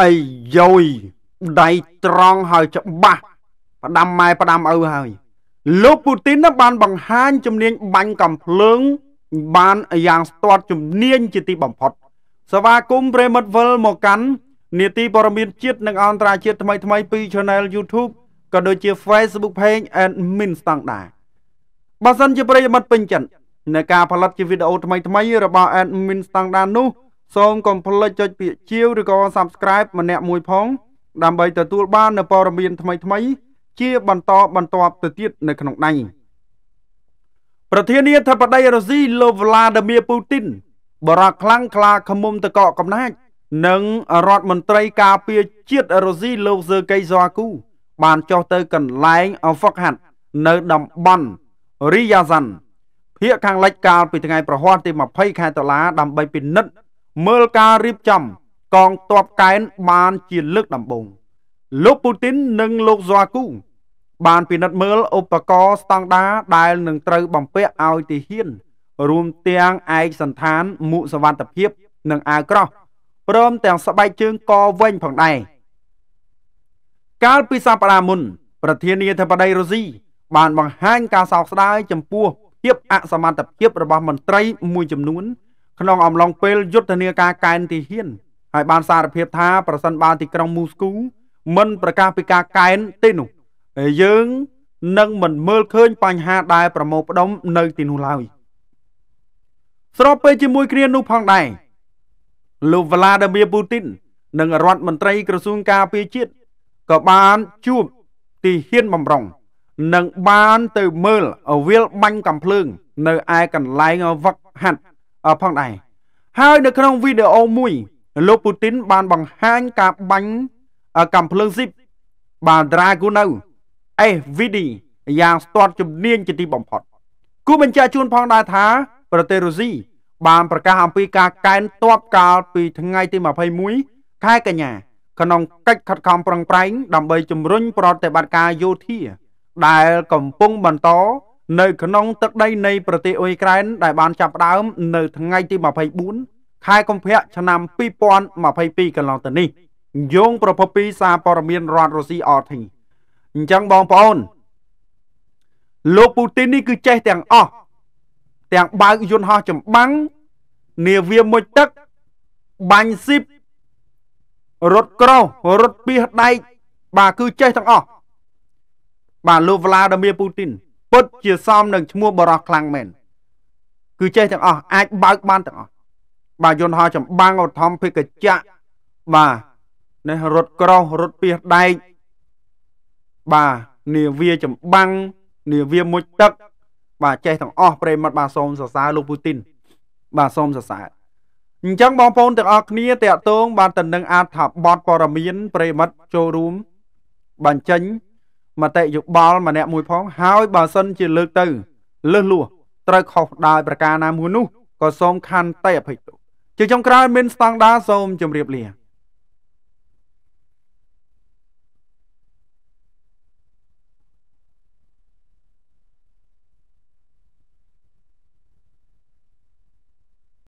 អីយោយដៃត្រង់ហើយច្បាស់ ផ្ដាំម៉ែផ្ដាំឪហើយ លោកពូទីនបាន បង្ហាញជំនាញបាញ់កំភ្លើង បានយ៉ាងស្ទាត់ ជំនាញជាទីបំផុតសវាគមប្រិមិត្តវិលមកកាន់នីតិព័រមានជាតិនិងអន្តរជាតិថ្មីថ្មីពី Channel YouTube ក៏ដូចជា Facebook Page and Min Standard បើសិនជាប្រិយមិត្តពេញចិត្តនៅការផលិតជាវីដេអូថ្មីថ្មីរបស់ Admin Standard នោះសូមកុំភ្លេចចុចពាក្យជាវឬក៏ Subscribe ម្នាក់មួយផង ដើម្បីទទួល បាននូវព័ត៌មានថ្មីៗជាបន្តបន្ទាប់ទៅទៀតនៅក្នុងដៃប្រធានាធិបតីរុស្ស៊ីលោក Vladimir Putin បរាក់ខ្លាំងខ្លាខ្មុំតកកកំណាចនិងរដ្ឋមន្ត្រីការពារជាតិរុស្ស៊ីលោក Sergei Shoigu បានចុះទៅកន្លែងអហ្វឹកហាត់នៅតំបន់រីយ៉ាសាន់ភាគខាងលិចកាលពីថ្ងៃប្រហ័សទី20ខែតុលាដើម្បីពិនិត្យមើលការរៀបចំ កងទ័ពកែនបានជាលើកដំបូង លោកពូទីននិងលោកហ្សាគូ បានពិនិត្យមើលឧបករណ៍ស្តង់ដាដែលនឹងត្រូវបំពាក់ឲ្យទាហាន រួមទាំងឯកសន្តានមួកសវត្ថភាព និងអាវក្រោះព្រមទាំងស្បែកជើងកវែងផងដែរកាលពីសប្តាហ៍មុន ប្រធានាធិបតីរុស្ស៊ីបានបង្ហាញ ការសោកស្ដាយចំពោះភាពអសមត្ថភាពរបស់មន្ត្រី មួយចំនួនក្នុងអំឡុងពេលយុទ្ធនាការកែនទីហ៊ាន ហើយបានសារភាពថា ប្រសិនបើទីក្រុងមូស្គូ មិនប្រកាសពីការកែនទេនោះយើងនឹងមិនមើលឃើញបញ្ហាដែលប្រមូលផ្ដុំនៅទីនោះឡើយស្របពេលជាមួយគ្នានោះផងដែរលោកវ្លាឌីមៀពូទីននិងរដ្ឋមន្ត្រីក្រសួងការពារជាតិក៏បានជួបទីហ៊ានបំរុង និងបានទៅមើលអវិលបាញ់កំភ្លើងនៅឯកន្លែងវឹកហាត់ផងដែរហើយនៅក្នុងវីដេអូមួយ លោកពូទីនបានបង្ហាញការបាញ់កំភ្លើងស៊ីបបាន Dragon នៅ SVD យ៉ាងស្ទាត់ជំនាញជាទីបំផុតគូបញ្ជាក់ជូនផងដែរថា ប្រទេសរុស្ស៊ីបានប្រកាសអំពីការកែនទ័ពកាលពីថ្ងៃទី21ខែកញ្ញាក្នុងកិច្ចខិតខំប្រឹងប្រែងដើម្បីជំរុញប្រតិបត្តិការយោធា ដែល កំពុងបន្តនៅក្នុងទឹកដីនៃប្រទេសអ៊ុយក្រែន ដែលបានចាប់ផ្ដើមនៅថ្ងៃទី24ខែកុម្ភៈឆ្នាំ2022កន្លងទៅនេះយោងប្រភពពីសារព័ត៌មានរដ្ឋរុស្ស៊ី RT អញ្ចឹងបងប្អូនលោកពូទីននេះគឺចេះទាំងអស់ទាំងបើកយន្តហោះចម្បាំងនាវាមុជទឹកបាញ់ស៊ីបរត់ក្រោសរត់ពីសដែកបាទគឺចេះទាំងអស់បាទលោកវ្លាឌីមៀពូទីនពុតជាសមនឹងឈ្មោះបរោះខ្លាំងមែនគឺចេះទាំងអស់អាចបើកបានទាំងអស់បាទយន្តហោះចម្បាំងឧត្តមភិកចៈបាទនេះរថក្រោះរថពីសដែកបាទនាវាចម្បាំងនាវាមុជទឹកបាទចេះទាំងអស់ប្រិមត្តបាទសូមសរសើរលោកពូទីនបាទសូមសរសើរអញ្ចឹងបងប្អូនទាំងអស់គ្នាតកតងបានតំណឹងអាចថាបតបរមានប្រិមត្តចូលរួមបញ្ចេញមតិយោបល់ម្នាក់មួយផងហើយបើសិនជា លើកទៅលឹះលួសត្រូវខុសដោយប្រការណាមួយនោះក៏សូមខន្តីអភ័យទោសជាចុងក្រោយមានស្តង់ដាសូមជម្រាបលា